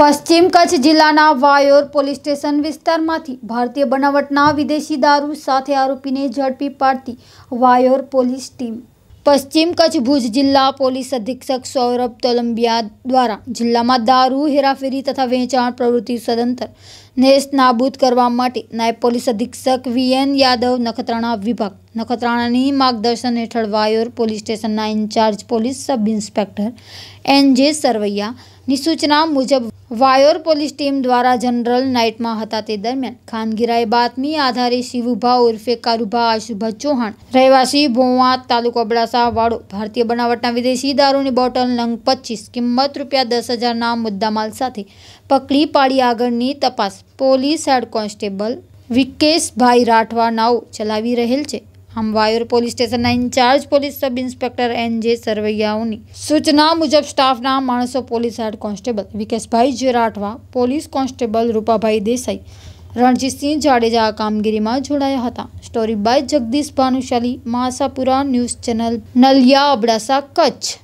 પશ્ચિમ કચ્છ જિલ્લાના Vayor police station વિસ્તારમાંથી ભારતીય બનાવટના વિદેશી દારૂ સાથે આરોપીને ઝડપી પાડતી વાયોર પોલીસ ટીમ પશ્ચિમ કચ્છ ભુજ જિલ્લા પોલીસ અધિક્ષક સૌરભ તોલંબિયા દ્વારા જિલ્લામાં દારૂ હેરાફેરી તથા વેચાણ પ્રવૃત્તિ સદંતર નેસ્ત નાબૂદ કરવા માટે નાયબ પોલીસ અધિક્ષક વીએન યાદવ નખત્રાણા વિભાગ નખત્રાણાની માર્ગદર્શન હેઠળ વાયોર પોલીસ સ્ટેશનના incharge police sub inspector N J સરવૈયાની સૂચના મુજબ વાયોર પોલીસ ટીમ દ્વારા જનરલ નાઇટમાં હતા તે દરમિયાન ખાનગીરાએ બાતમી આધારે શિવુભા ઉર્ફે કારુભા આશુભા ચૌહાણ રહેવાસી ભોવા તાલુકો અબડાસા વાળો ભારતીય બનાવટના વિદેશી દારૂની બોટલ નંગ પચીસ કિંમત રૂપિયા દસ હજારના મુદ્દામાલ સાથે પકડી પાડી આગળની તપાસ police head constable Vikeshbhai Rathwa નાઓ ચલાવી રહેલ છે આમ વાયોર પોલીસ સ્ટેશનના incharge police sub inspector N J સરવૈયાઓની સૂચના મુજબ સ્ટાફના માણસો પોલીસ હેડ કોન્સ્ટેબલ વિકેશભાઈ જેરાઠવા પોલીસ કોન્સ્ટેબલ રૂપાભાઈ દેસાઈ રણજીતસિંહ જાડેજા આ કામગીરીમાં જોડાયા હતા story by Jagdish Bhanushali Masapura news channel Naliya Abdasa Kutch